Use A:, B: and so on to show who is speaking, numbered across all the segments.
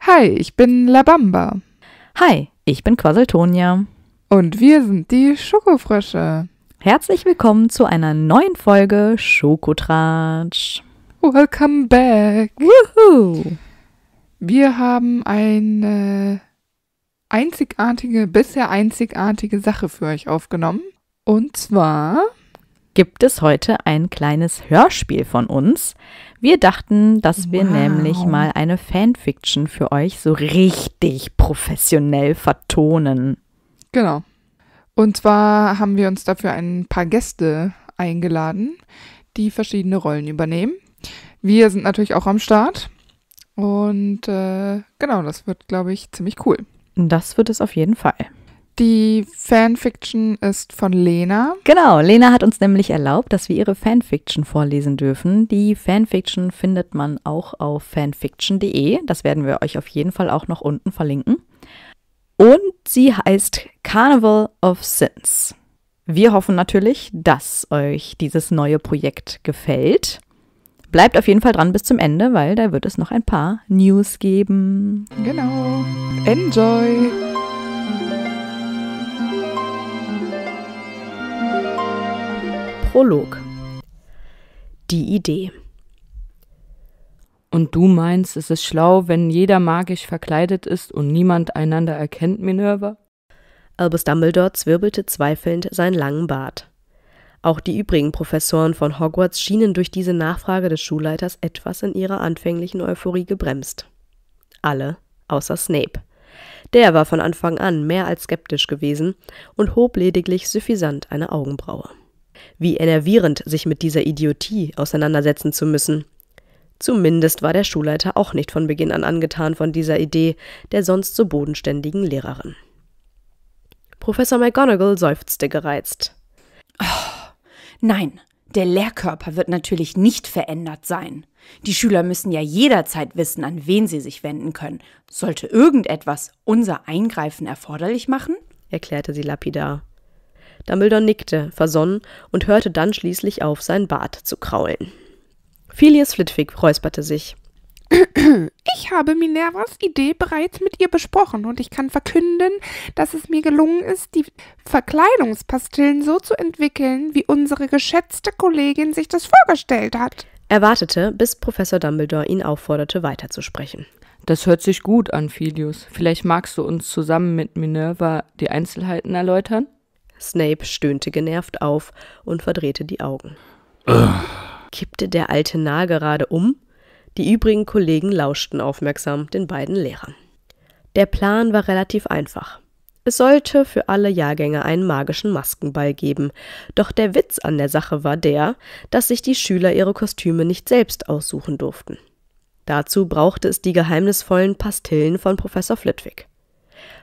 A: Hi, ich bin Labamba. Hi, ich bin Quasseltonia. Und wir sind die Schokofrösche. Herzlich willkommen zu einer neuen Folge Schokotratsch.
B: Welcome back. Woohoo. Wir haben eine einzigartige, bisher einzigartige Sache für euch aufgenommen. Und zwar gibt es heute ein kleines Hörspiel von uns.
A: Wir dachten, dass wir wow. nämlich mal eine Fanfiction für euch so richtig professionell vertonen.
B: Genau. Und zwar haben wir uns dafür ein paar Gäste eingeladen, die verschiedene Rollen übernehmen. Wir sind natürlich auch am Start. Und äh, genau, das wird, glaube ich, ziemlich cool. Das wird es auf jeden Fall. Die Fanfiction ist von Lena.
A: Genau, Lena hat uns nämlich erlaubt, dass wir ihre Fanfiction vorlesen dürfen. Die Fanfiction findet man auch auf fanfiction.de. Das werden wir euch auf jeden Fall auch noch unten verlinken. Und sie heißt Carnival of Sins. Wir hoffen natürlich, dass euch dieses neue Projekt gefällt. Bleibt auf jeden Fall dran bis zum Ende, weil da wird es noch ein paar News geben.
B: Genau. Enjoy!
A: Prolog. Die Idee.
C: Und du meinst, es ist schlau, wenn jeder magisch verkleidet ist und
A: niemand einander erkennt, Minerva? Albus Dumbledore zwirbelte zweifelnd seinen langen Bart. Auch die übrigen Professoren von Hogwarts schienen durch diese Nachfrage des Schulleiters etwas in ihrer anfänglichen Euphorie gebremst. Alle, außer Snape. Der war von Anfang an mehr als skeptisch gewesen und hob lediglich suffisant eine Augenbraue. Wie enervierend, sich mit dieser Idiotie auseinandersetzen zu müssen, Zumindest war der Schulleiter auch nicht von Beginn an angetan von dieser Idee der sonst so bodenständigen Lehrerin. Professor McGonagall seufzte gereizt. Oh, nein, der Lehrkörper wird natürlich nicht verändert sein. Die Schüler müssen ja jederzeit wissen, an wen sie sich wenden können. Sollte irgendetwas unser Eingreifen erforderlich machen? erklärte sie lapidar. Dumbledore nickte, versonnen und hörte dann schließlich auf, sein Bart zu kraulen. Phileas Flitwick räusperte sich.
B: Ich habe Minervas Idee bereits mit ihr besprochen und ich kann verkünden, dass es mir gelungen ist, die Verkleidungspastillen so zu entwickeln, wie unsere geschätzte Kollegin sich das vorgestellt hat.
A: Er wartete, bis Professor Dumbledore ihn aufforderte, weiterzusprechen.
C: Das hört sich gut an, Philius. Vielleicht magst du uns zusammen mit Minerva die Einzelheiten erläutern? Snape stöhnte
A: genervt auf und verdrehte die Augen. Äh, kippte der alte Narr gerade um. Die übrigen Kollegen lauschten aufmerksam den beiden Lehrern. Der Plan war relativ einfach. Es sollte für alle Jahrgänge einen magischen Maskenball geben. Doch der Witz an der Sache war der, dass sich die Schüler ihre Kostüme nicht selbst aussuchen durften. Dazu brauchte es die geheimnisvollen Pastillen von Professor Flitwick.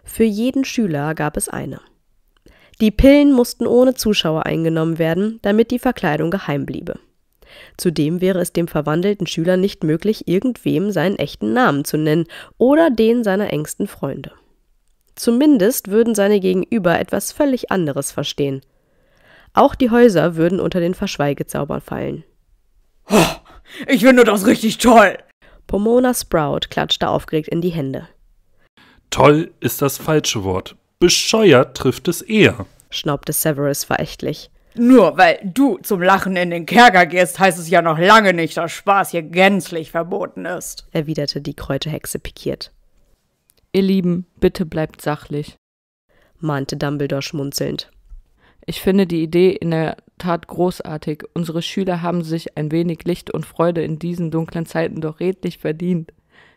A: Für jeden Schüler gab es eine. Die Pillen mussten ohne Zuschauer eingenommen werden, damit die Verkleidung geheim bliebe. Zudem wäre es dem verwandelten Schüler nicht möglich, irgendwem seinen echten Namen zu nennen oder den seiner engsten Freunde. Zumindest würden seine Gegenüber etwas völlig anderes verstehen. Auch die Häuser würden unter den Verschweigezauber fallen. Oh, ich finde das richtig toll! Pomona Sprout klatschte aufgeregt in die Hände.
D: Toll ist das falsche Wort. Bescheuert trifft es eher,
A: schnaubte Severus
D: verächtlich.
A: Nur weil du zum Lachen in den Kerker gehst, heißt es ja noch lange nicht, dass Spaß hier gänzlich verboten ist, erwiderte die Kräuterhexe pikiert. Ihr Lieben, bitte bleibt sachlich, mahnte Dumbledore schmunzelnd. Ich finde
C: die Idee in der Tat großartig. Unsere Schüler haben sich ein wenig Licht und Freude in diesen dunklen Zeiten doch redlich verdient.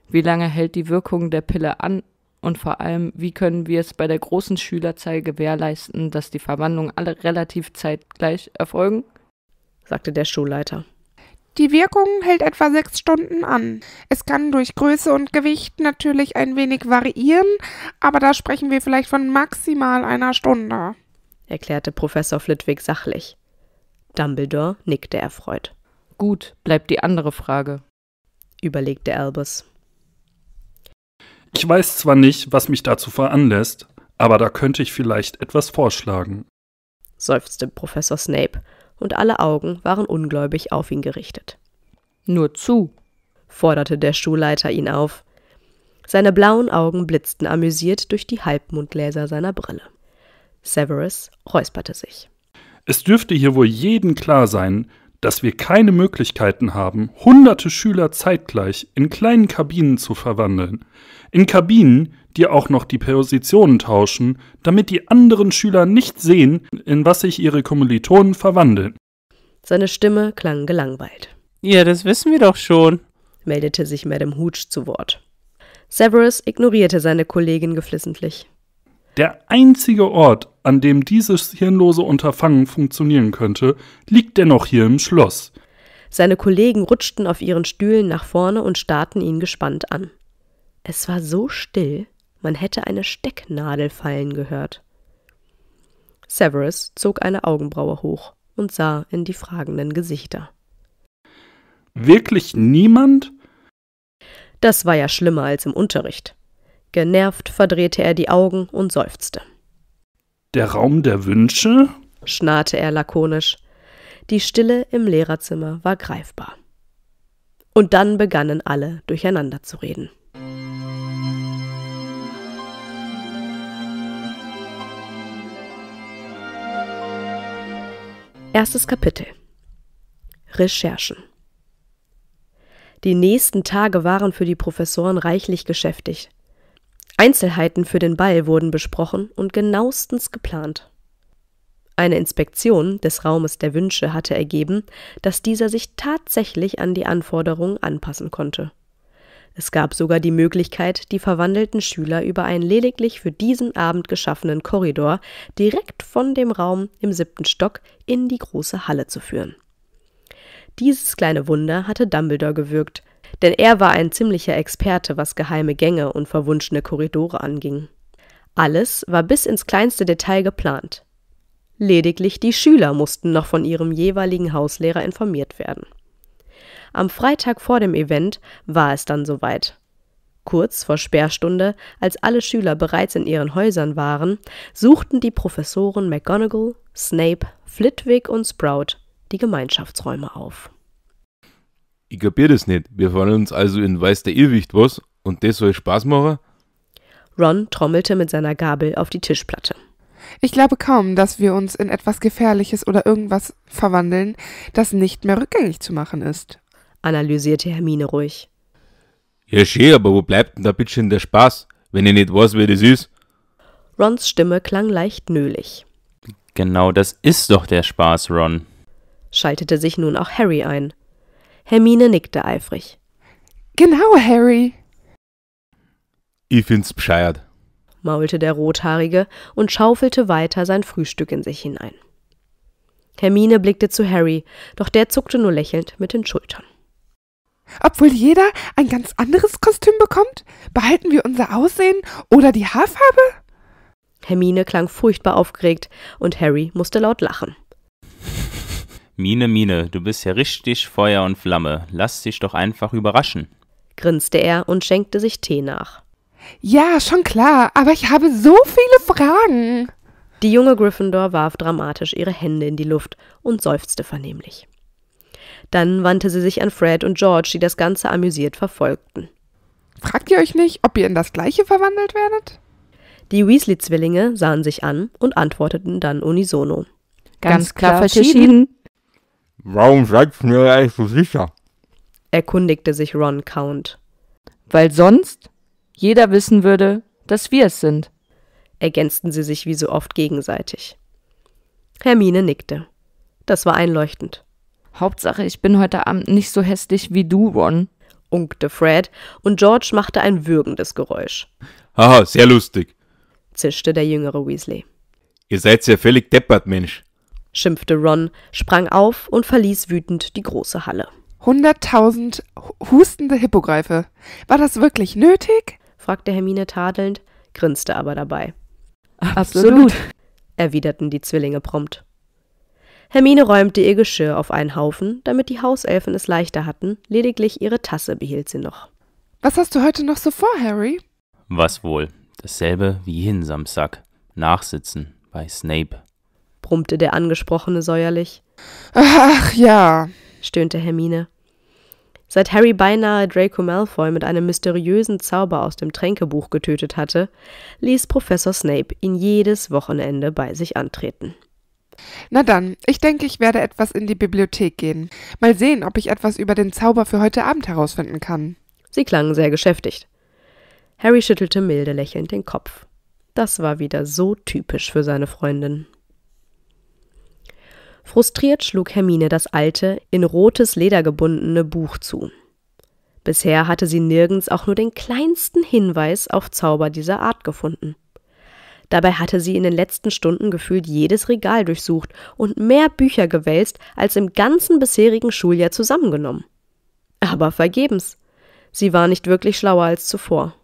C: Wie lange hält die Wirkung der Pille an? Und vor allem, wie können wir es bei der großen Schülerzahl gewährleisten, dass die Verwandlungen alle relativ zeitgleich erfolgen? sagte der Schulleiter.
B: Die Wirkung hält etwa sechs Stunden an. Es kann durch Größe und Gewicht natürlich ein wenig variieren, aber da sprechen wir vielleicht von maximal einer Stunde,
A: erklärte Professor Flitwick sachlich. Dumbledore nickte erfreut. Gut, bleibt die andere Frage, überlegte Albus.
D: Ich weiß zwar nicht, was mich dazu veranlässt, aber da könnte ich vielleicht etwas vorschlagen,
A: seufzte Professor Snape, und alle Augen waren ungläubig auf ihn gerichtet. Nur zu, forderte der Schulleiter ihn auf. Seine blauen Augen blitzten amüsiert durch die Halbmundgläser seiner Brille. Severus räusperte sich.
D: Es dürfte hier wohl jedem klar sein, dass wir keine Möglichkeiten haben, hunderte Schüler zeitgleich in kleinen Kabinen zu verwandeln. In Kabinen, die auch noch die Positionen tauschen, damit die anderen Schüler nicht sehen, in was sich ihre Kommilitonen verwandeln.
A: Seine Stimme klang gelangweilt. Ja, das wissen wir doch schon, meldete sich Madame Hooch zu Wort. Severus ignorierte seine Kollegin geflissentlich.
D: Der einzige Ort, an dem dieses hirnlose Unterfangen funktionieren könnte, liegt dennoch hier im Schloss.
A: Seine Kollegen rutschten auf ihren Stühlen nach vorne und starrten ihn gespannt an. Es war so still, man hätte eine Stecknadel fallen gehört. Severus zog eine Augenbraue hoch und sah in die fragenden Gesichter.
D: Wirklich niemand?
A: Das war ja schlimmer als im Unterricht. Genervt verdrehte er die Augen und seufzte.
D: Der Raum der Wünsche?
A: schnarrte er lakonisch. Die Stille im Lehrerzimmer war greifbar. Und dann begannen alle durcheinander zu reden. Erstes Kapitel Recherchen Die nächsten Tage waren für die Professoren reichlich geschäftig. Einzelheiten für den Ball wurden besprochen und genauestens geplant. Eine Inspektion des Raumes der Wünsche hatte ergeben, dass dieser sich tatsächlich an die Anforderungen anpassen konnte. Es gab sogar die Möglichkeit, die verwandelten Schüler über einen lediglich für diesen Abend geschaffenen Korridor direkt von dem Raum im siebten Stock in die große Halle zu führen. Dieses kleine Wunder hatte Dumbledore gewirkt, denn er war ein ziemlicher Experte, was geheime Gänge und verwunschene Korridore anging. Alles war bis ins kleinste Detail geplant. Lediglich die Schüler mussten noch von ihrem jeweiligen Hauslehrer informiert werden. Am Freitag vor dem Event war es dann soweit. Kurz vor Sperrstunde, als alle Schüler bereits in ihren Häusern waren, suchten die Professoren McGonagall, Snape, Flitwick und Sprout die Gemeinschaftsräume auf.
E: Ich kapier das nicht. Wir fahren uns also in Weiß der Irrwicht was und das soll Spaß machen?
A: Ron
B: trommelte mit seiner Gabel auf die Tischplatte. Ich glaube kaum, dass wir uns in etwas Gefährliches oder irgendwas verwandeln, das nicht mehr rückgängig zu machen ist, analysierte Hermine ruhig.
E: Ja, schön, aber wo bleibt denn da bitteschön der Spaß, wenn ihr nicht weiß, wer das ist?
A: Rons Stimme klang leicht nölig.
E: Genau das ist
F: doch der Spaß, Ron,
A: schaltete sich nun auch Harry ein. Hermine nickte eifrig. Genau, Harry.
E: Ich find's bescheuert,
A: maulte der Rothaarige und schaufelte weiter sein Frühstück in sich hinein. Hermine blickte zu Harry, doch der zuckte nur lächelnd mit den Schultern. Obwohl jeder ein ganz anderes Kostüm bekommt, behalten wir unser Aussehen oder die Haarfarbe? Hermine klang furchtbar aufgeregt, und Harry musste laut lachen.
F: Mine, Mine, du bist ja richtig Feuer und Flamme. Lass dich doch einfach überraschen,
A: grinste er und schenkte sich Tee nach. Ja, schon klar,
B: aber ich habe so viele Fragen.
A: Die junge Gryffindor warf dramatisch ihre Hände in die Luft und seufzte vernehmlich. Dann wandte sie sich an Fred und George, die das Ganze amüsiert verfolgten. Fragt ihr euch nicht, ob ihr in das Gleiche verwandelt werdet? Die Weasley-Zwillinge sahen sich an und antworteten dann unisono. Ganz, Ganz klar, klar, verschieden. verschieden.
E: Warum seid ihr mir eigentlich so sicher?
A: erkundigte sich Ron Count. Weil sonst jeder wissen würde, dass wir es sind, ergänzten sie sich wie so oft gegenseitig. Hermine nickte. Das war einleuchtend. Hauptsache, ich bin heute Abend nicht so hässlich wie du, Ron, unkte Fred, und George machte ein würgendes Geräusch.
E: Haha, sehr lustig,
A: zischte der jüngere Weasley.
E: Ihr seid ja völlig deppert, Mensch,
A: schimpfte Ron, sprang auf und verließ wütend die große Halle. Hunderttausend hustende Hippogreife. War das wirklich nötig? fragte Hermine tadelnd, grinste aber dabei. Absolut, erwiderten die Zwillinge prompt. Hermine räumte ihr Geschirr auf einen Haufen, damit die Hauselfen es leichter hatten, lediglich ihre Tasse behielt sie noch.
B: Was hast du heute noch so vor, Harry?
F: Was wohl? Dasselbe wie jeden Samstag. Nachsitzen bei Snape
A: brummte der Angesprochene säuerlich. Ach ja, stöhnte Hermine. Seit Harry beinahe Draco Malfoy mit einem mysteriösen Zauber aus dem Tränkebuch getötet hatte, ließ Professor Snape ihn jedes Wochenende bei sich antreten.
B: Na dann, ich denke, ich werde etwas in die Bibliothek gehen. Mal sehen, ob ich etwas über den Zauber für heute Abend herausfinden kann. Sie klangen sehr geschäftigt. Harry schüttelte milde lächelnd den
A: Kopf. Das war wieder so typisch für seine Freundin. Frustriert schlug Hermine das alte, in rotes Leder gebundene Buch zu. Bisher hatte sie nirgends auch nur den kleinsten Hinweis auf Zauber dieser Art gefunden. Dabei hatte sie in den letzten Stunden gefühlt jedes Regal durchsucht und mehr Bücher gewälzt als im ganzen bisherigen Schuljahr zusammengenommen. Aber vergebens. Sie war nicht wirklich schlauer als zuvor.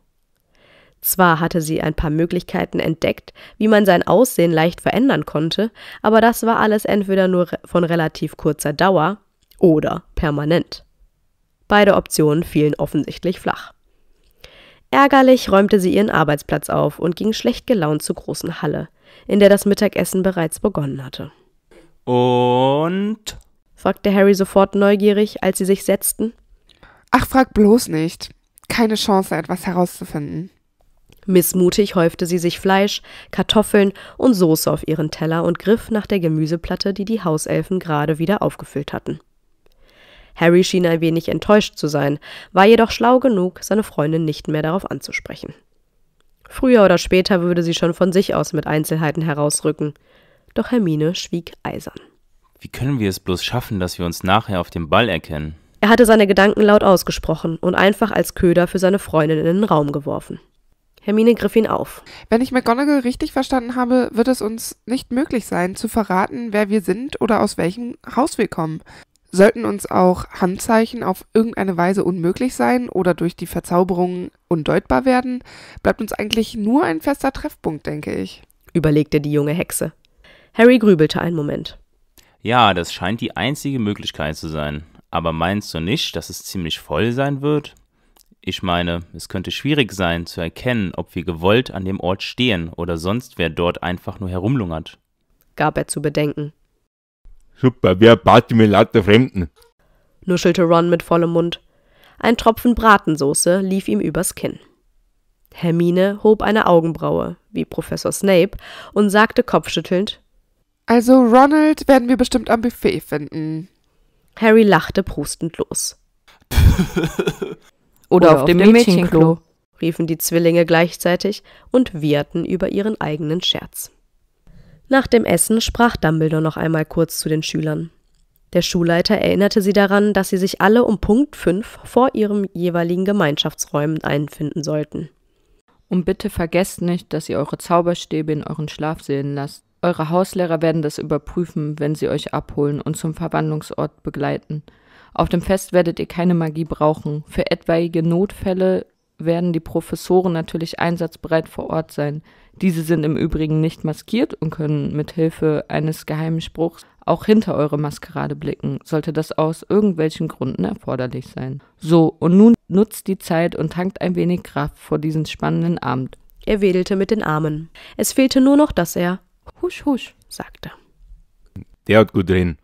A: Zwar hatte sie ein paar Möglichkeiten entdeckt, wie man sein Aussehen leicht verändern konnte, aber das war alles entweder nur von relativ kurzer Dauer oder permanent. Beide Optionen fielen offensichtlich flach. Ärgerlich räumte sie ihren Arbeitsplatz auf und ging schlecht gelaunt zur großen Halle, in der das Mittagessen bereits begonnen hatte.
F: Und?
A: fragte Harry sofort neugierig, als sie sich setzten. Ach, frag bloß nicht. Keine Chance, etwas herauszufinden. Missmutig häufte sie sich Fleisch, Kartoffeln und Soße auf ihren Teller und griff nach der Gemüseplatte, die die Hauselfen gerade wieder aufgefüllt hatten. Harry schien ein wenig enttäuscht zu sein, war jedoch schlau genug, seine Freundin nicht mehr darauf anzusprechen. Früher oder später würde sie schon von sich aus mit Einzelheiten herausrücken, doch Hermine schwieg eisern.
F: Wie können wir es bloß schaffen, dass wir uns nachher auf dem Ball erkennen?
A: Er hatte seine Gedanken laut ausgesprochen und einfach als Köder für seine Freundin in den Raum geworfen. Hermine griff ihn auf.
B: Wenn ich McGonagall richtig verstanden habe, wird es uns nicht möglich sein, zu verraten, wer wir sind oder aus welchem Haus wir kommen. Sollten uns auch Handzeichen auf irgendeine Weise unmöglich sein oder durch die Verzauberung undeutbar werden, bleibt uns eigentlich nur ein fester Treffpunkt, denke ich, überlegte die junge Hexe. Harry grübelte einen Moment.
F: Ja, das scheint die einzige Möglichkeit zu sein. Aber meinst du nicht, dass es ziemlich voll sein wird? Ich meine, es könnte schwierig sein zu erkennen, ob wir gewollt an dem Ort stehen oder sonst wer dort einfach nur herumlungert,
A: gab er zu bedenken.
E: Super, wer Party mit lauter Fremden?
A: nuschelte Ron mit vollem Mund. Ein Tropfen Bratensoße lief ihm übers Kinn. Hermine hob eine Augenbraue, wie Professor Snape, und sagte kopfschüttelnd: Also, Ronald werden wir bestimmt am Buffet finden. Harry lachte prustend los. Oder, Oder auf, dem, dem Mädchenklo, Mädchenklo, riefen die Zwillinge gleichzeitig und wieherten über ihren eigenen Scherz. Nach dem Essen sprach Dumbledore noch einmal kurz zu den Schülern. Der Schulleiter erinnerte sie daran, dass sie sich alle um Punkt 5 vor ihrem jeweiligen Gemeinschaftsräumen einfinden sollten. Und bitte vergesst
C: nicht, dass ihr eure Zauberstäbe in euren Schlafsälen lasst. Eure Hauslehrer werden das überprüfen, wenn sie euch abholen und zum Verwandlungsort begleiten. Auf dem Fest werdet ihr keine Magie brauchen. Für etwaige Notfälle werden die Professoren natürlich einsatzbereit vor Ort sein. Diese sind im Übrigen nicht maskiert und können mit Hilfe eines geheimen Spruchs auch hinter eure Maskerade blicken, sollte das aus irgendwelchen Gründen erforderlich sein. So, und nun nutzt die Zeit und tankt ein wenig Kraft vor diesen spannenden Abend. Er wedelte
A: mit den Armen. Es fehlte nur noch, dass er husch husch sagte.
E: Der hat gut reden.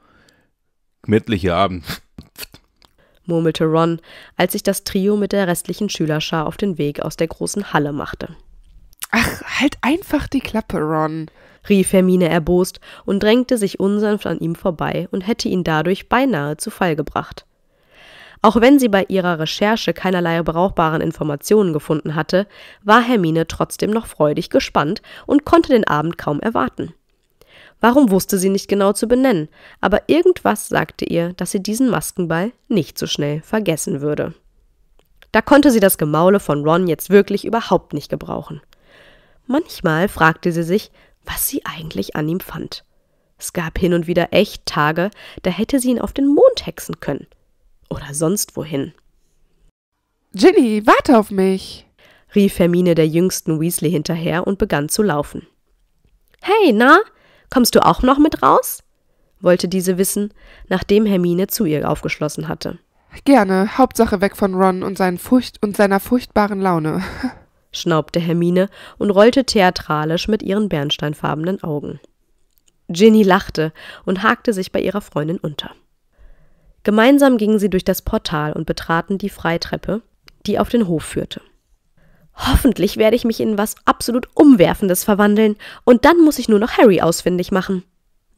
E: Gemütlicher Abend
A: murmelte Ron, als sich das Trio mit der restlichen Schülerschar auf den Weg aus der großen Halle machte. Ach, halt einfach die Klappe, Ron, rief Hermine erbost und drängte sich unsanft an ihm vorbei und hätte ihn dadurch beinahe zu Fall gebracht. Auch wenn sie bei ihrer Recherche keinerlei brauchbaren Informationen gefunden hatte, war Hermine trotzdem noch freudig gespannt und konnte den Abend kaum erwarten. Warum wusste sie nicht genau zu benennen, aber irgendwas sagte ihr, dass sie diesen Maskenball nicht so schnell vergessen würde. Da konnte sie das Gemaule von Ron jetzt wirklich überhaupt nicht gebrauchen. Manchmal fragte sie sich, was sie eigentlich an ihm fand. Es gab hin und wieder echt Tage, da hätte sie ihn auf den Mond hexen können. Oder sonst wohin. Ginny, warte auf mich! rief Hermine der jüngsten Weasley hinterher und begann zu laufen. Hey, na? Kommst du auch noch mit raus? wollte diese wissen, nachdem Hermine zu ihr aufgeschlossen hatte.
B: Gerne, Hauptsache weg von Ron und, seinen Furcht und seiner furchtbaren Laune,
A: schnaubte Hermine und rollte theatralisch mit ihren bernsteinfarbenen Augen. Ginny lachte und hakte sich bei ihrer Freundin unter. Gemeinsam gingen sie durch das Portal und betraten die Freitreppe, die auf den Hof führte. Hoffentlich werde ich mich in was absolut Umwerfendes verwandeln, und dann muss ich nur noch Harry ausfindig machen,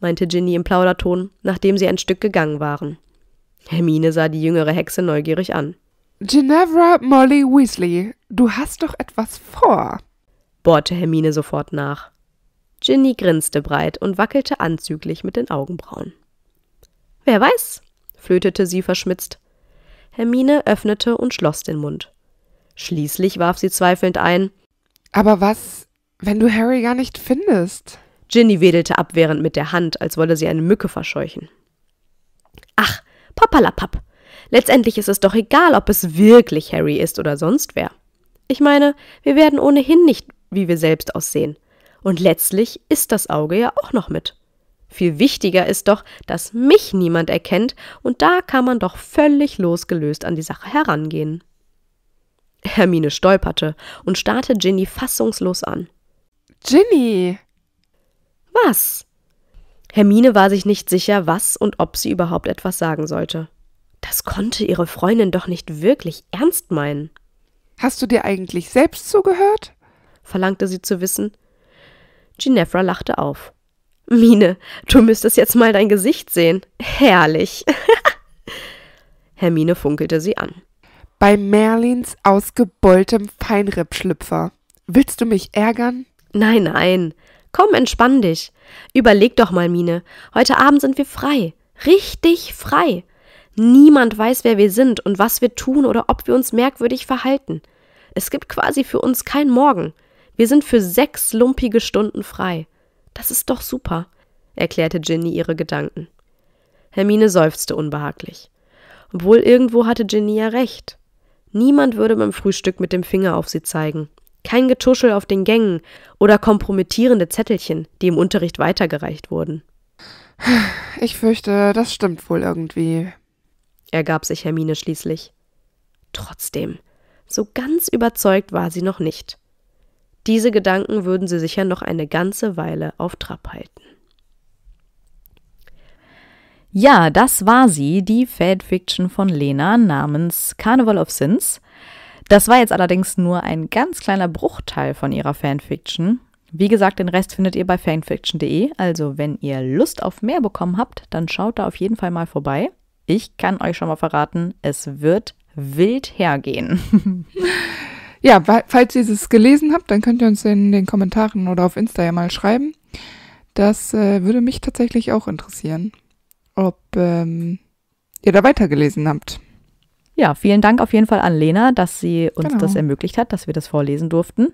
A: meinte Ginny im Plauderton, nachdem sie ein Stück gegangen waren. Hermine sah die jüngere Hexe neugierig an.
B: Ginevra Molly Weasley, du hast doch etwas vor,
A: bohrte Hermine sofort nach. Ginny grinste breit und wackelte anzüglich mit den Augenbrauen. Wer weiß, flötete sie verschmitzt. Hermine öffnete und schloss den Mund. Schließlich warf sie zweifelnd ein. Aber was, wenn du Harry gar nicht findest? Ginny wedelte abwehrend mit der Hand, als wolle sie eine Mücke verscheuchen. Ach, papalapap. Letztendlich ist es doch egal, ob es wirklich Harry ist oder sonst wer. Ich meine, wir werden ohnehin nicht, wie wir selbst aussehen. Und letztlich ist das Auge ja auch noch mit. Viel wichtiger ist doch, dass mich niemand erkennt, und da kann man doch völlig losgelöst an die Sache herangehen. Hermine stolperte und starrte Ginny fassungslos an. Ginny! Was? Hermine war sich nicht sicher, was und ob sie überhaupt etwas sagen sollte. Das konnte ihre Freundin doch nicht wirklich ernst meinen. Hast du dir eigentlich selbst zugehört? verlangte sie zu wissen. Ginevra lachte auf. Mine, du müsstest jetzt mal dein
B: Gesicht sehen. Herrlich. Hermine funkelte sie an bei Merlins ausgebeultem Feinrippschlüpfer. Willst du mich ärgern?
A: Nein, nein. Komm, entspann dich. Überleg doch mal, Mine. Heute Abend sind wir frei. Richtig frei. Niemand weiß, wer wir sind und was wir tun oder ob wir uns merkwürdig verhalten. Es gibt quasi für uns kein Morgen. Wir sind für sechs lumpige Stunden frei. Das ist doch super, erklärte Ginny ihre Gedanken. Hermine seufzte unbehaglich. Obwohl irgendwo hatte Ginny ja recht. Niemand würde beim Frühstück mit dem Finger auf sie zeigen. Kein Getuschel auf den Gängen oder kompromittierende Zettelchen, die im Unterricht weitergereicht wurden. Ich fürchte, das stimmt wohl irgendwie, ergab sich Hermine schließlich. Trotzdem, so ganz überzeugt war sie noch nicht. Diese Gedanken würden sie sicher noch eine ganze Weile auf Trab halten. Ja, das war sie, die Fanfiction von Lena namens Carnival of Sins. Das war jetzt allerdings nur ein ganz kleiner Bruchteil von ihrer Fanfiction. Wie gesagt, den Rest findet ihr bei fanfiction.de, also wenn ihr Lust auf mehr bekommen habt, dann schaut da auf jeden Fall mal vorbei. Ich kann euch schon mal verraten, es wird wild
B: hergehen. ja, falls ihr es gelesen habt, dann könnt ihr uns in den Kommentaren oder auf Insta ja mal schreiben. Das äh, würde mich tatsächlich auch interessieren ob ähm, ihr da weitergelesen habt. Ja, vielen Dank auf
A: jeden Fall an Lena, dass sie uns genau. das ermöglicht hat, dass wir das vorlesen durften.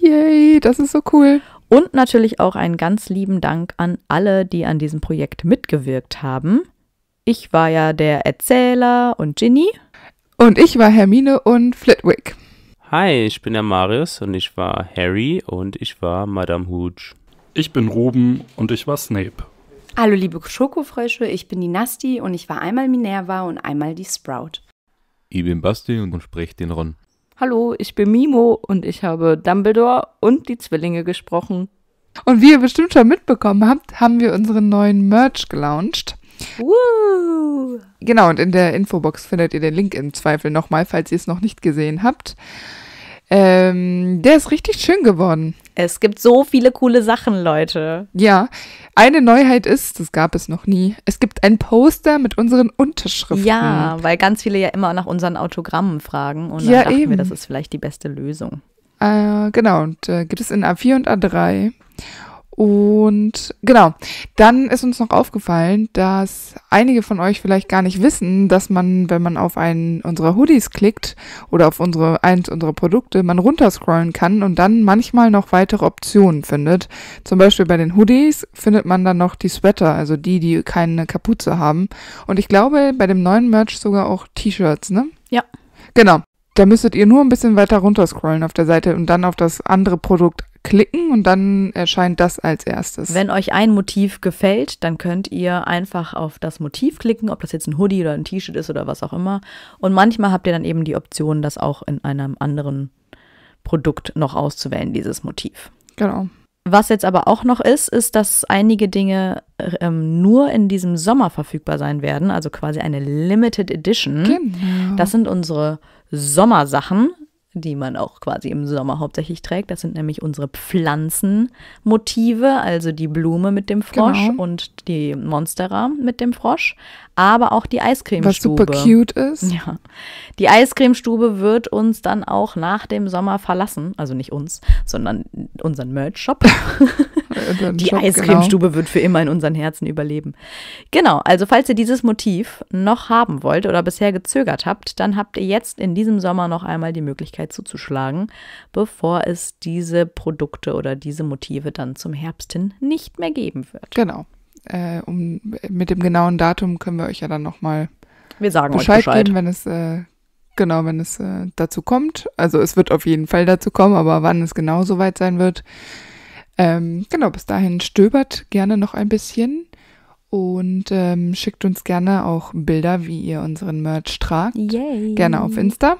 B: Yay,
A: das ist so cool. Und natürlich auch einen ganz lieben Dank an alle, die an diesem Projekt mitgewirkt haben. Ich war ja der Erzähler und Ginny. Und ich
B: war Hermine und Flitwick.
F: Hi, ich bin der Marius und ich war Harry und
D: ich war Madame Hooch. Ich bin Ruben und ich war Snape.
B: Hallo liebe
A: Schokofrösche, ich bin die Nasti und ich war einmal Minerva und einmal die Sprout.
D: Ich bin
E: Basti und spreche den Ron.
C: Hallo, ich bin Mimo und ich habe Dumbledore und die Zwillinge gesprochen.
B: Und wie ihr bestimmt schon mitbekommen habt, haben wir unseren neuen Merch gelauncht. Woo! Genau, und in der Infobox findet ihr den Link im Zweifel nochmal, falls ihr es noch nicht gesehen habt. Ähm, der ist richtig schön geworden. Es gibt so viele coole Sachen, Leute. Ja, eine Neuheit ist, das gab es noch nie, es gibt ein Poster mit unseren Unterschriften. Ja,
A: weil ganz viele ja immer nach unseren Autogrammen fragen und dann ja, dachten eben. wir, das ist vielleicht die beste Lösung.
B: Äh, genau, und äh, gibt es in A4 und A3. Und genau, dann ist uns noch aufgefallen, dass einige von euch vielleicht gar nicht wissen, dass man, wenn man auf einen unserer Hoodies klickt oder auf unsere, eins unserer Produkte, man runterscrollen kann und dann manchmal noch weitere Optionen findet. Zum Beispiel bei den Hoodies findet man dann noch die Sweater, also die, die keine Kapuze haben. Und ich glaube, bei dem neuen Merch sogar auch T-Shirts, ne? Ja. Genau. Da müsstet ihr nur ein bisschen weiter runter scrollen auf der Seite und dann auf das andere Produkt klicken und dann erscheint das als erstes.
A: Wenn euch ein Motiv gefällt, dann
B: könnt ihr
A: einfach auf das Motiv klicken, ob das jetzt ein Hoodie oder ein T-Shirt ist oder was auch immer. Und manchmal habt ihr dann eben die Option, das auch in einem anderen Produkt noch auszuwählen, dieses Motiv. Genau. Was jetzt aber auch noch ist, ist, dass einige Dinge ähm, nur in diesem Sommer verfügbar sein werden, also quasi eine Limited Edition. Genau. Das sind unsere Sommersachen, die man auch quasi im Sommer hauptsächlich trägt. Das sind nämlich unsere Pflanzenmotive, also die Blume mit dem Frosch genau. und die Monstera mit dem Frosch aber auch die Eiscremestube. Was super cute ist. Ja. Die Eiscremestube wird uns dann auch nach dem Sommer verlassen. Also nicht uns, sondern unseren Merch-Shop. die Shop, Eiscremestube genau. wird für immer in unseren Herzen überleben. Genau, also falls ihr dieses Motiv noch haben wollt oder bisher gezögert habt, dann habt ihr jetzt in diesem Sommer noch einmal die Möglichkeit zuzuschlagen, bevor es diese Produkte oder diese Motive dann zum Herbst hin nicht mehr
B: geben wird. Genau äh, um, mit dem genauen Datum können wir euch ja dann nochmal Bescheid, Bescheid geben, wenn es äh, genau, wenn es äh, dazu kommt. Also es wird auf jeden Fall dazu kommen, aber wann es genau soweit sein wird. Ähm, genau, bis dahin stöbert gerne noch ein bisschen und ähm, schickt uns gerne auch Bilder, wie ihr unseren Merch tragt. Yay. Gerne auf Insta.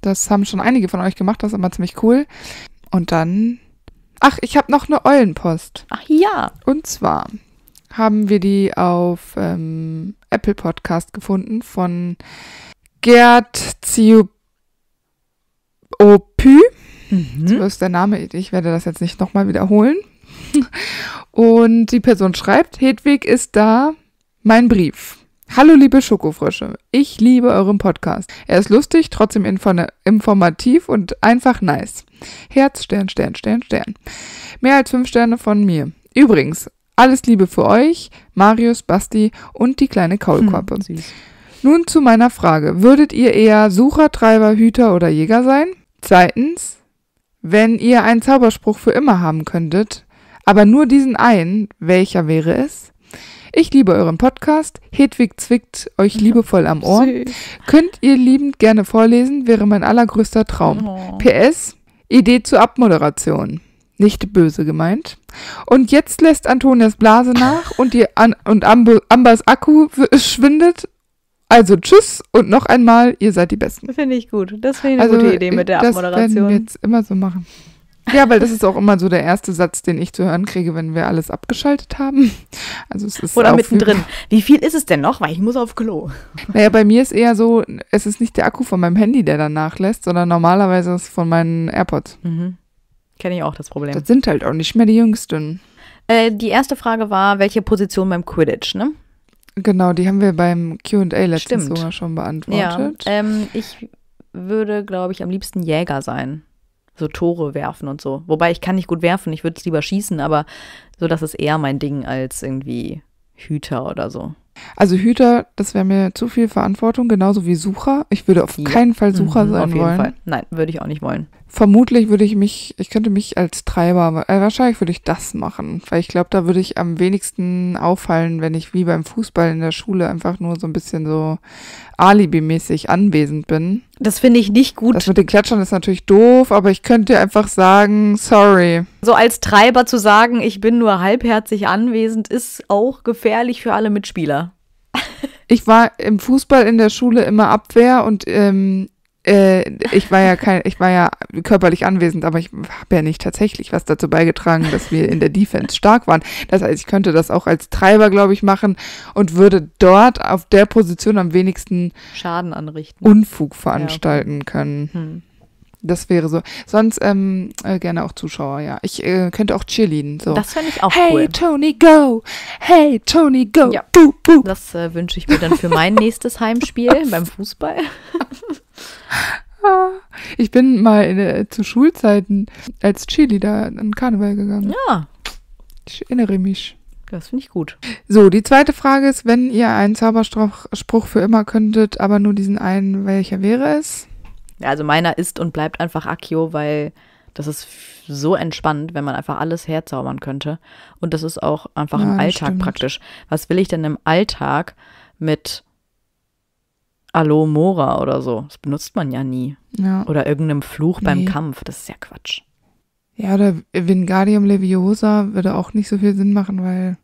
B: Das haben schon einige von euch gemacht, das ist immer ziemlich cool. Und dann. Ach, ich habe noch eine Eulenpost. Ach ja. Und zwar haben wir die auf ähm, Apple Podcast gefunden von Gerd Ziopü. Mhm. So ist der Name. Ich werde das jetzt nicht nochmal wiederholen. Und die Person schreibt, Hedwig ist da, mein Brief. Hallo liebe Schokofrösche, ich liebe euren Podcast. Er ist lustig, trotzdem informativ und einfach nice. Herz, Stern, Stern, Stern, Stern. Mehr als fünf Sterne von mir. Übrigens, alles Liebe für euch, Marius, Basti und die kleine Kaulquappe. Hm, Nun zu meiner Frage. Würdet ihr eher Sucher, Treiber, Hüter oder Jäger sein? Zweitens, wenn ihr einen Zauberspruch für immer haben könntet, aber nur diesen einen, welcher wäre es? Ich liebe euren Podcast. Hedwig zwickt euch liebevoll am Ohr. Süß. Könnt ihr liebend gerne vorlesen, wäre mein allergrößter Traum. Oh. PS, Idee zur Abmoderation nicht böse gemeint. Und jetzt lässt Antonias Blase nach und, die An und Amb Ambers Akku schwindet. Also tschüss und noch einmal, ihr seid die Besten. Finde ich gut. Das finde ich eine also, gute Idee mit der das Abmoderation. Das werden wir jetzt immer so machen. Ja, weil das ist auch immer so der erste Satz, den ich zu hören kriege, wenn wir alles abgeschaltet haben. Also es ist Oder mittendrin. Wie viel ist es denn noch? Weil ich muss auf Klo. Naja, bei mir ist eher so, es ist nicht der Akku von meinem Handy, der dann nachlässt, sondern normalerweise ist es von meinen AirPods. Mhm. Kenne ich auch das Problem. Das sind halt auch nicht mehr die Jüngsten. Äh, die erste Frage war, welche Position beim Quidditch, ne? Genau, die haben wir beim QA letztens sogar schon beantwortet. Ja,
A: ähm, ich würde, glaube ich, am liebsten Jäger sein. So Tore werfen und so. Wobei ich kann nicht gut werfen, ich würde es lieber schießen, aber so, das ist eher mein Ding als irgendwie Hüter oder
B: so. Also Hüter, das wäre mir zu viel Verantwortung, genauso wie Sucher. Ich würde auf ja. keinen Fall Sucher mhm, sein auf jeden wollen. Fall. Nein, würde ich auch nicht wollen. Vermutlich würde ich mich, ich könnte mich als Treiber, äh, wahrscheinlich würde ich das machen, weil ich glaube, da würde ich am wenigsten auffallen, wenn ich wie beim Fußball in der Schule einfach nur so ein bisschen so alibimäßig anwesend bin. Das finde ich nicht gut. Das mit den Klatschern ist natürlich doof, aber ich könnte einfach sagen, sorry. So
A: als Treiber zu sagen, ich bin nur halbherzig anwesend, ist auch gefährlich für alle
B: Mitspieler. ich war im Fußball in der Schule immer Abwehr und ähm, äh, ich war ja kein, ich war ja körperlich anwesend, aber ich habe ja nicht tatsächlich was dazu beigetragen, dass wir in der Defense stark waren. Das heißt, ich könnte das auch als Treiber, glaube ich, machen und würde dort auf der Position am wenigsten Schaden anrichten. Unfug veranstalten ja, können. Hm. Das wäre so. Sonst ähm, äh, gerne auch Zuschauer, ja. Ich äh, könnte auch cheerleaden. So. Das fände ich auch hey, cool. Hey Tony, go! Hey Tony, go! Ja. Boo, boo.
A: Das äh, wünsche ich mir dann für mein nächstes Heimspiel beim Fußball.
B: Ah. ich bin mal in, äh, zu Schulzeiten als Cheerleader in Karneval gegangen. Ja. Ich erinnere mich. Das finde ich gut. So, die zweite Frage ist, wenn ihr einen Zauberspruch für immer könntet, aber nur diesen einen, welcher wäre es?
A: Also meiner ist und bleibt einfach Akio, weil das ist so entspannt, wenn man einfach alles herzaubern könnte. Und das ist auch einfach ja, im Alltag stimmt. praktisch. Was will ich denn im Alltag mit Aloe Mora oder so? Das benutzt man ja nie. Ja. Oder irgendeinem Fluch nee. beim Kampf. Das ist ja Quatsch.
B: Ja, oder Wingardium Leviosa würde auch nicht so viel Sinn machen, weil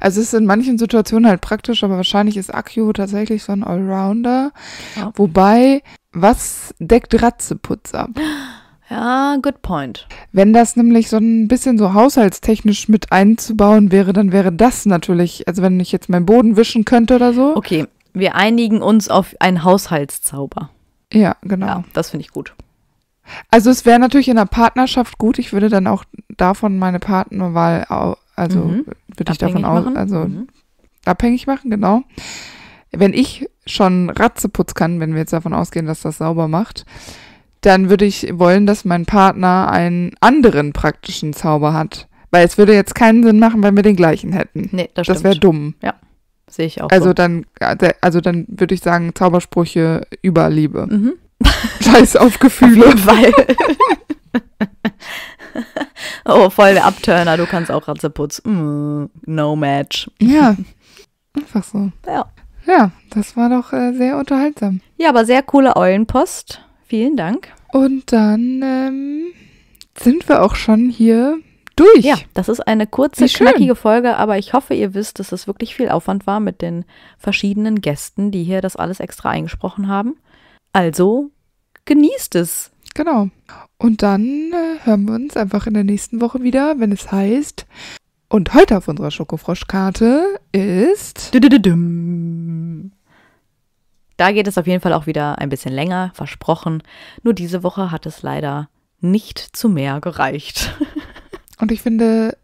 B: also es ist in manchen Situationen halt praktisch, aber wahrscheinlich ist Accio tatsächlich so ein Allrounder. Ja. Wobei, was deckt Ratzeputz ab? Ja, good point. Wenn das nämlich so ein bisschen so haushaltstechnisch mit einzubauen wäre, dann wäre das natürlich, also wenn ich jetzt meinen Boden wischen könnte oder so. Okay,
A: wir einigen uns auf einen Haushaltszauber. Ja, genau. Ja, das finde ich gut.
B: Also es wäre natürlich in einer Partnerschaft gut. Ich würde dann auch davon meine Partnerwahl, also mhm würde ich davon aus. Also mhm. abhängig machen, genau. Wenn ich schon Ratzeputz kann, wenn wir jetzt davon ausgehen, dass das sauber macht, dann würde ich wollen, dass mein Partner einen anderen praktischen Zauber hat. Weil es würde jetzt keinen Sinn machen, wenn wir den gleichen hätten. Nee, das, das wäre dumm. Ja, sehe ich auch. Also so. dann, äh, also dann würde ich sagen, Zaubersprüche über Liebe. Mhm. Scheiß auf Gefühle. Auf oh, voll
A: der Abturner, du kannst auch Ratzeputz. Mm, no match.
B: Ja, einfach so. Ja. Ja, das war doch äh, sehr unterhaltsam.
A: Ja, aber sehr coole Eulenpost.
B: Vielen Dank. Und dann ähm, sind wir auch schon hier durch. Ja, das ist eine kurze, knackige
A: Folge, aber ich hoffe, ihr wisst, dass es wirklich viel Aufwand war mit den verschiedenen Gästen, die hier das alles extra eingesprochen haben. Also
B: genießt es. Genau. Und dann äh, hören wir uns einfach in der nächsten Woche wieder, wenn es heißt. Und heute auf unserer Schokofroschkarte ist.
A: Da geht es auf jeden Fall auch wieder ein bisschen länger, versprochen. Nur diese Woche hat es leider nicht zu mehr gereicht.
B: Und ich finde,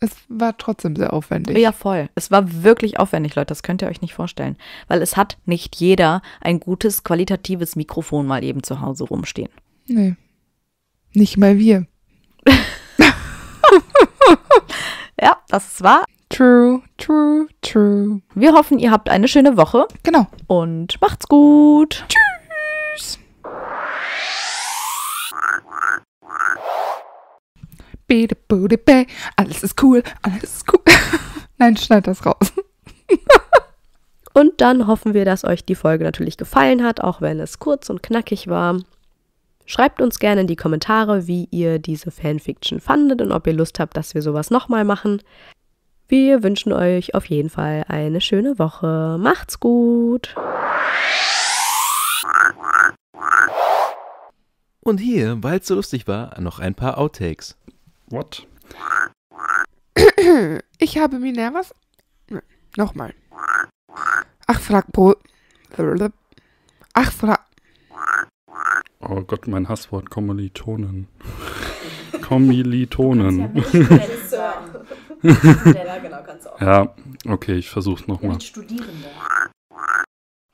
B: es war trotzdem sehr aufwendig. Ja,
A: voll. Es war wirklich aufwendig, Leute. Das könnt ihr euch nicht vorstellen. Weil es hat nicht jeder ein gutes, qualitatives Mikrofon mal eben zu Hause rumstehen.
B: Nee. Nicht mal wir. ja, das ist wahr. True, true, true. Wir
A: hoffen, ihr habt eine schöne Woche. Genau. Und macht's gut. Tschüss.
B: Alles ist cool, alles ist cool. Nein, schneid das raus.
A: und dann hoffen wir, dass euch die Folge natürlich gefallen hat, auch wenn es kurz und knackig war. Schreibt uns gerne in die Kommentare, wie ihr diese Fanfiction fandet und ob ihr Lust habt, dass wir sowas nochmal machen. Wir wünschen euch auf jeden Fall eine schöne Woche. Macht's gut!
E: Und hier, weil es so lustig war, noch ein paar Outtakes. What?
B: Ich habe Minervas. Nochmal. Ach, frag Ach, frag.
D: Oh Gott, mein Hasswort, Kommilitonen. Kommilitonen. Genau, ja, okay, ich versuch's nochmal.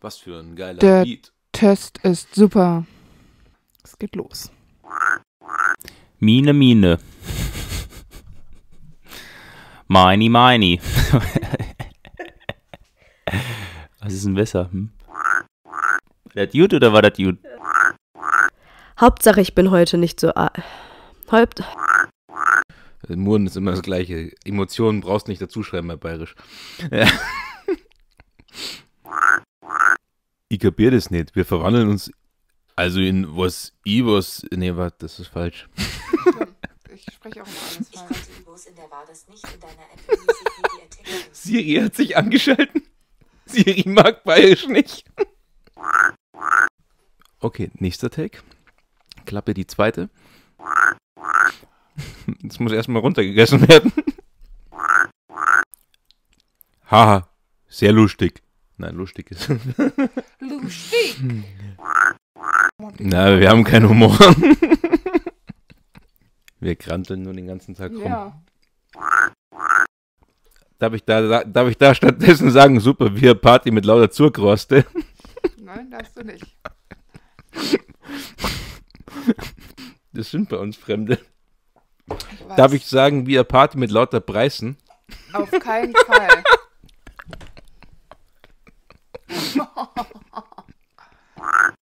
B: Was für ein geiler Der Beat. Test ist super. Es geht los.
F: Mine, Mine. Meini, Meini. Was ist denn besser? Hm? War das gut oder war das gut?
A: Hauptsache, ich bin heute nicht so. Ah, Haupt.
E: Äh, Murren ist immer das Gleiche. Emotionen brauchst du nicht dazuschreiben bei Bayerisch. Ja. ich kapiere das nicht. Wir verwandeln uns also in was i was. Nee, warte, das ist falsch. Ich spreche auch mal alles falsch. Siri hat sich angeschalten.
B: Siri mag Bayerisch nicht.
E: Okay, nächster Take. Klappe die zweite. Das muss erstmal runtergegessen werden. Haha, sehr lustig. Nein, lustig ist. Lustig! Na, wir haben keinen Humor. Wir kranteln nur den ganzen Tag rum. Ja. Darf ich da, darf ich da stattdessen sagen, super, wir Party mit lauter Zurkroste?
B: Nein, darfst du nicht.
E: Das sind bei uns Fremde. Ich Darf ich sagen, wie wir Party mit lauter Preisen?
B: Auf keinen Fall.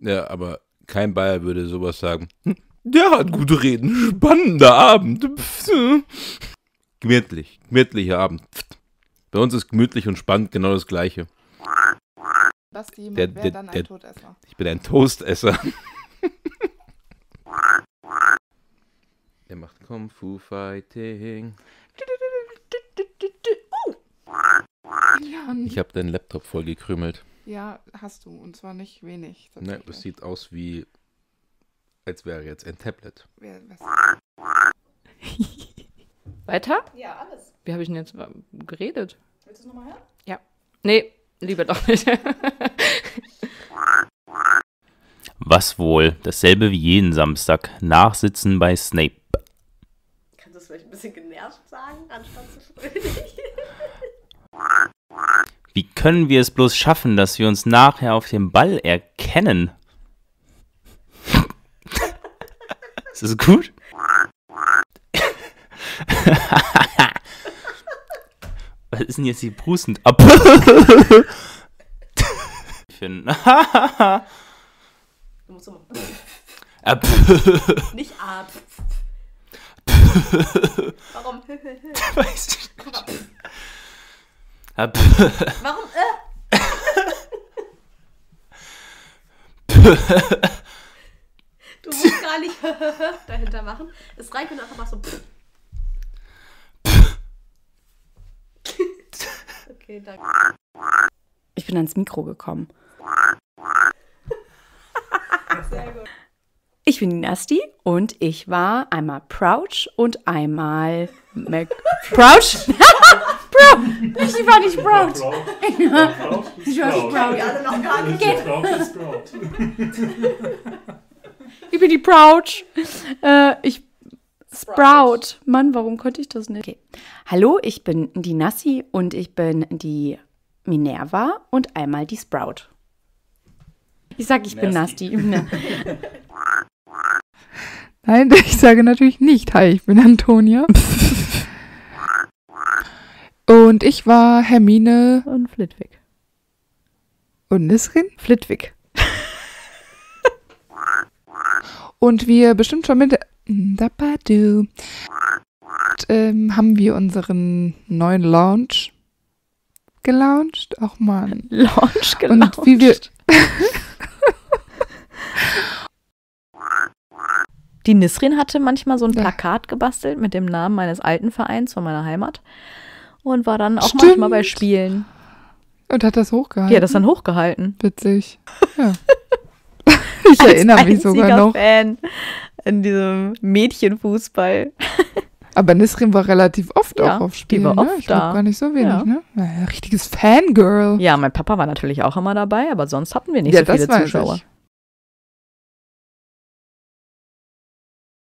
E: ja, aber kein Bayer würde sowas sagen. Hm, der hat gute Reden. Spannender Abend. Hm. Gemütlich. Gemütlicher Abend. Bei uns ist gemütlich und spannend genau das Gleiche. Basti, man der, wäre dann ein der, Todesser. Ich bin ein Toastesser. der macht Kung Fu Fighting.
B: Uh. Ich habe
E: deinen Laptop voll gekrümelt.
B: Ja, hast du. Und zwar nicht wenig. Nein,
E: das ne, sieht aus wie, als wäre jetzt ein Tablet. Wer,
B: was?
C: Weiter? Ja, alles. Wie habe ich denn jetzt äh, geredet? Willst du es nochmal hören? Ja. Nee, Lieber doch nicht.
F: Was wohl? Dasselbe wie jeden Samstag. Nachsitzen bei Snape.
A: Kannst du es vielleicht ein bisschen genervt sagen, anstatt zu fröhlich?
F: Wie können wir es bloß schaffen, dass wir uns nachher auf dem Ball erkennen? Ist das gut? Was ist denn jetzt die brustend ab? Finden. du musst immer. Ab. Nicht
A: ab. Warum? Weiß ich nicht. Ab. Warum? Äh? du musst gar nicht dahinter machen. Es reicht, wenn du einfach mal so. Okay, danke. Ich bin ans Mikro gekommen. Sehr gut. Ich bin die Nasti und ich war einmal Prouch und einmal Mac. Prouch? Bro! Ich war nicht Prouch!
C: Ich war nicht Prouch. Ich alle noch Prouch.
A: Ich bin die Prouch.
B: Äh, ich
A: Sprout. Mann, warum konnte ich das nicht? Okay. Hallo, ich bin die Nassi und ich bin die Minerva und einmal die Sprout.
B: Ich sag, ich Nasty. bin Nasti. Nein, ich sage natürlich nicht, hi, ich bin Antonia. und ich war Hermine. Und Flitwick. Und Nisrin? Flitwick. Und wie ihr bestimmt schon mit Dabadu. Ähm, haben wir unseren neuen Launch gelauncht. Auch mal. Launch gelauncht. Und wie wir.
A: Die Nisrin hatte manchmal so ein Plakat gebastelt mit dem Namen meines alten Vereins von meiner Heimat und war dann auch Stimmt. manchmal bei Spielen.
B: Und hat das hochgehalten? Ja, das dann hochgehalten. Witzig. Ja. ich erinnere mich sogar noch.
A: Fan in diesem Mädchenfußball.
B: Aber Nisrin war relativ oft ja, auch auf Spielen. Die war ne? oft ne? Ich da. gar nicht so wenig, ja. ne? Richtiges Fangirl.
A: Ja, mein Papa war natürlich auch immer dabei, aber sonst hatten wir nicht ja, so viele Zuschauer. Ich.